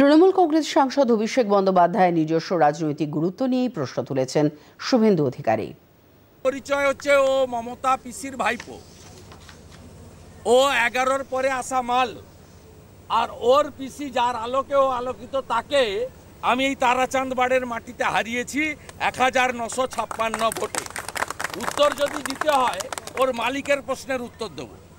তৃণমূল কংগ্রেস সাংসদ অভিষেক বন্দ্যোপাধ্যায় নিজস্ব রাজনৈতিক গুরুত্ব নিয়েই প্রশ্ন তুলেছেন শুভেন্দু অধিকারী পরিচয় হচ্ছে ও মমতা পিসির ভাইপো ও এগারোর পরে আসা মাল আর ওর পিসি যার আলোকে ও আলোকিত তাকে আমি এই তারাচাঁদ বাড়ের মাটিতে হারিয়েছি এক হাজার নশো ছাপ্পান্ন ভোটে উত্তর যদি দিতে হয় ওর মালিকের প্রশ্নের উত্তর দেবো